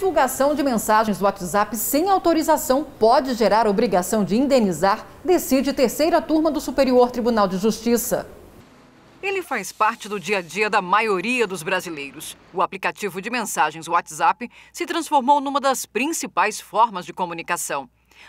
divulgação de mensagens do WhatsApp sem autorização pode gerar obrigação de indenizar, decide terceira turma do Superior Tribunal de Justiça. Ele faz parte do dia a dia da maioria dos brasileiros. O aplicativo de mensagens WhatsApp se transformou numa das principais formas de comunicação.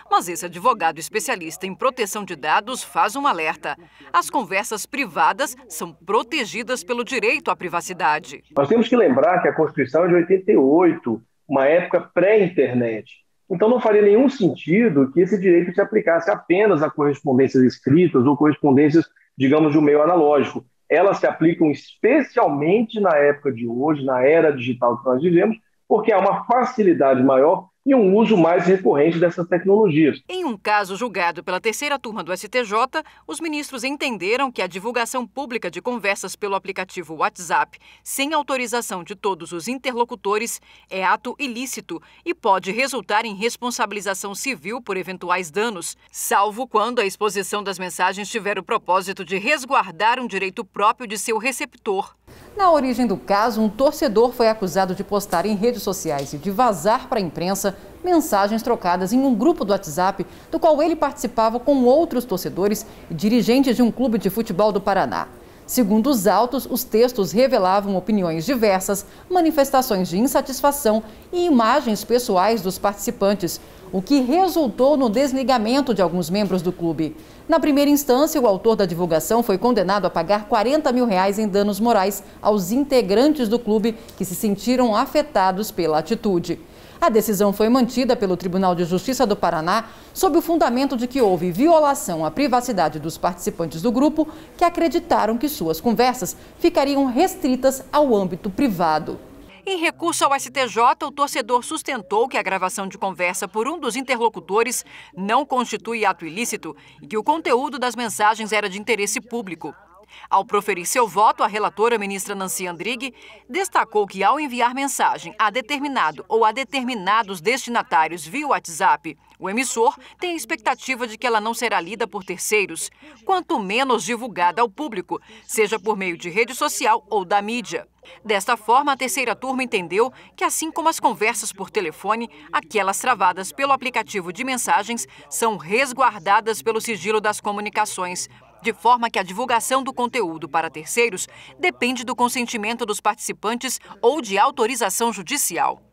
Mas esse advogado especialista em proteção de dados faz um alerta. As conversas privadas são protegidas pelo direito à privacidade. Nós temos que lembrar que a Constituição é de 88 uma época pré-internet. Então não faria nenhum sentido que esse direito se aplicasse apenas a correspondências escritas ou correspondências, digamos, de um meio analógico. Elas se aplicam especialmente na época de hoje, na era digital que nós vivemos, porque há uma facilidade maior e um uso mais recorrente dessas tecnologias. Em um caso julgado pela terceira turma do STJ, os ministros entenderam que a divulgação pública de conversas pelo aplicativo WhatsApp, sem autorização de todos os interlocutores, é ato ilícito e pode resultar em responsabilização civil por eventuais danos, salvo quando a exposição das mensagens tiver o propósito de resguardar um direito próprio de seu receptor. Na origem do caso, um torcedor foi acusado de postar em redes sociais e de vazar para a imprensa mensagens trocadas em um grupo do WhatsApp, do qual ele participava com outros torcedores e dirigentes de um clube de futebol do Paraná. Segundo os autos, os textos revelavam opiniões diversas, manifestações de insatisfação e imagens pessoais dos participantes, o que resultou no desligamento de alguns membros do clube. Na primeira instância, o autor da divulgação foi condenado a pagar 40 mil reais em danos morais aos integrantes do clube que se sentiram afetados pela atitude. A decisão foi mantida pelo Tribunal de Justiça do Paraná sob o fundamento de que houve violação à privacidade dos participantes do grupo que acreditaram que suas conversas ficariam restritas ao âmbito privado. Em recurso ao STJ, o torcedor sustentou que a gravação de conversa por um dos interlocutores não constitui ato ilícito e que o conteúdo das mensagens era de interesse público. Ao proferir seu voto, a relatora, ministra Nancy Andrighi, destacou que ao enviar mensagem a determinado ou a determinados destinatários via WhatsApp, o emissor tem a expectativa de que ela não será lida por terceiros, quanto menos divulgada ao público, seja por meio de rede social ou da mídia. Desta forma, a terceira turma entendeu que, assim como as conversas por telefone, aquelas travadas pelo aplicativo de mensagens são resguardadas pelo sigilo das comunicações de forma que a divulgação do conteúdo para terceiros depende do consentimento dos participantes ou de autorização judicial.